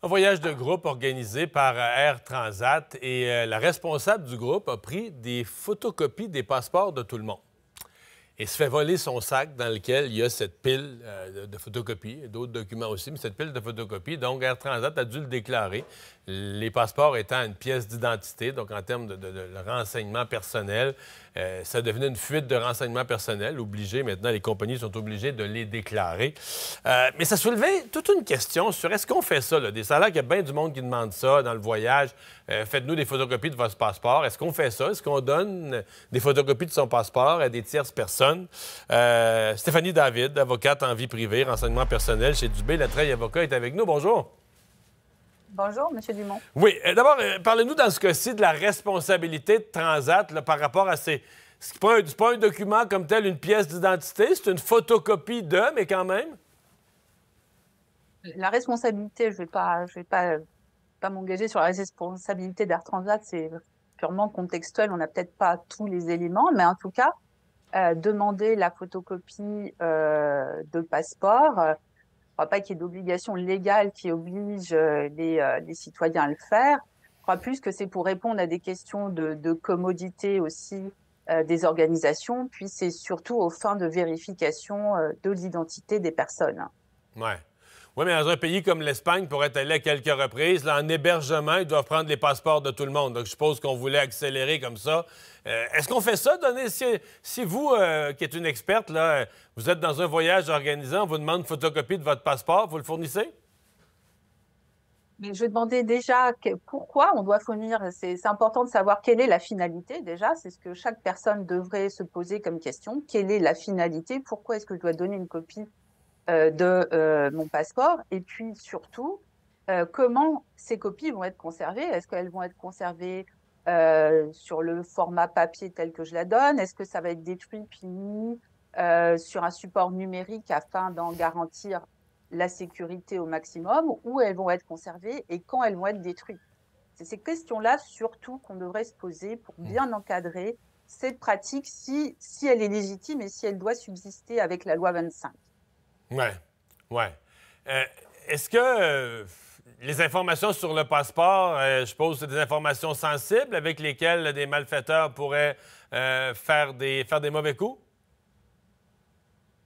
Un voyage de groupe organisé par euh, Air Transat et euh, la responsable du groupe a pris des photocopies des passeports de tout le monde et se fait voler son sac dans lequel il y a cette pile euh, de photocopies, d'autres documents aussi, mais cette pile de photocopies. Donc, Air Transat a dû le déclarer, les passeports étant une pièce d'identité, donc en termes de, renseignements personnels, renseignement personnel, euh, ça devenait une fuite de renseignements personnels. obligé. Maintenant, les compagnies sont obligées de les déclarer. Euh, mais ça soulevait toute une question sur est-ce qu'on fait ça, là? des salaires, qu'il y a bien du monde qui demande ça dans le voyage. Faites-nous des photocopies de votre passeport. Est-ce qu'on fait ça? Est-ce qu'on donne des photocopies de son passeport à des tierces personnes? Euh, Stéphanie David, avocate en vie privée, renseignement personnel chez Dubé, la Treille Avocat est avec nous. Bonjour. Bonjour, M. Dumont. Oui. Euh, d'abord, euh, parlez-nous dans ce cas-ci de la responsabilité de Transat par rapport à ces. Ce n'est pas, un document comme tel, une pièce d'identité, c'est une photocopie de, mais quand même. La responsabilité, je ne vais pas, pas, pas m'engager sur la responsabilité d'Air Transat, c'est purement contextuel, on n'a peut-être pas tous les éléments, mais en tout cas, demander la photocopie euh, de passeport. Euh, je ne crois pas qu'il y ait d'obligation légale qui oblige euh, les, citoyens à le faire. Je crois plus que c'est pour répondre à des questions de, de commodité aussi des organisations, puis c'est surtout aux fins de vérification de l'identité des personnes. Ouais. Oui, mais dans un pays comme l'Espagne, pour être allé à quelques reprises, là, en hébergement, ils doivent prendre les passeports de tout le monde. Donc, je suppose qu'on voulait accélérer comme ça. Euh, est-ce qu'on fait ça? Donner, si, si vous, euh, qui êtes une experte, là, vous êtes dans un voyage organisé, on vous demande une photocopie de votre passeport, vous le fournissez? Mais je vais demander déjà pourquoi on doit fournir. C'est important de savoir quelle est la finalité déjà. C'est ce que chaque personne devrait se poser comme question. Quelle est la finalité Pourquoi est-ce que je dois donner une copie euh, de euh, mon passeport Et puis surtout, euh, comment ces copies vont être conservées Est-ce qu'elles vont être conservées sur le format papier tel que je la donne Est-ce que ça va être détruit puis sur un support numérique afin d'en garantir la sécurité au maximum Ou elles vont être conservées et quand elles vont être détruites C'est ces questions-là surtout qu'on devrait se poser pour mmh. bien encadrer cette pratique si, si elle est légitime et si elle doit subsister avec la loi 25. Oui, ouais. Euh, est-ce que euh, les informations sur le passeport, euh, je suppose, c'est des informations sensibles avec lesquelles des malfaiteurs pourraient faire, des, faire des mauvais coups?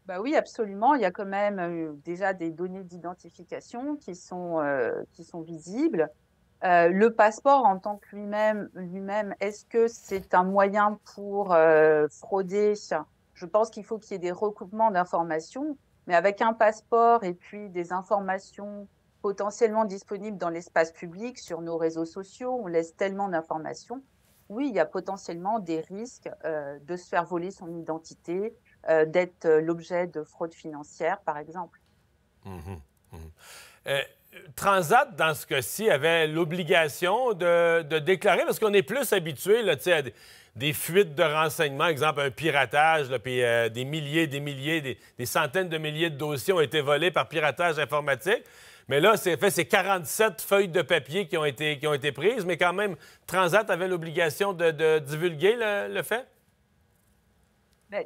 Bah oui, absolument. Il y a quand même déjà des données d'identification qui, sont qui sont visibles. le passeport en tant que lui-même, lui est-ce que c'est un moyen pour frauder Je pense qu'il faut qu'il y ait des recoupements d'informations. Mais avec un passeport et puis des informations potentiellement disponibles dans l'espace public, sur nos réseaux sociaux, on laisse tellement d'informations. Oui, il y a potentiellement des risques euh, de se faire voler son identité, euh, d'être euh, l'objet de fraudes financières, par exemple. Mmh mmh Transat, dans ce cas-ci, avait l'obligation de, déclarer, parce qu'on est plus habitué à des, fuites de renseignements, exemple un piratage, puis euh, des milliers, des milliers, des, centaines de milliers de dossiers ont été volés par piratage informatique. Mais là, c'est fait, c'est 47 feuilles de papier qui ont, été, qui ont été prises, mais quand même, Transat avait l'obligation de, divulguer le, fait? Ben,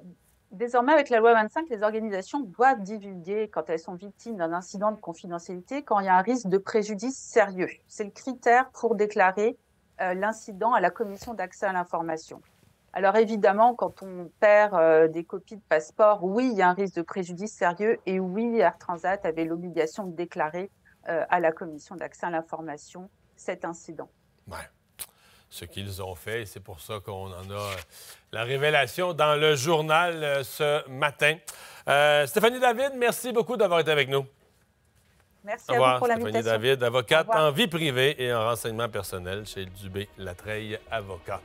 Désormais, avec la loi 25, les organisations doivent divulguer quand elles sont victimes d'un incident de confidentialité, quand il y a un risque de préjudice sérieux. C'est le critère pour déclarer euh, l'incident à la commission d'accès à l'information. Alors évidemment, quand on perd euh, des copies de passeport, oui, il y a un risque de préjudice sérieux et oui, Air Transat avait l'obligation de déclarer euh, à la commission d'accès à l'information cet incident ce qu'ils ont fait. Et c'est pour ça qu'on en a euh, la révélation dans le journal euh, ce matin. Euh, Stéphanie David, merci beaucoup d'avoir été avec nous. Merci à vous pour Stéphanie David, avocate en vie privée et en renseignement personnel chez Dubé Latreille Avocat.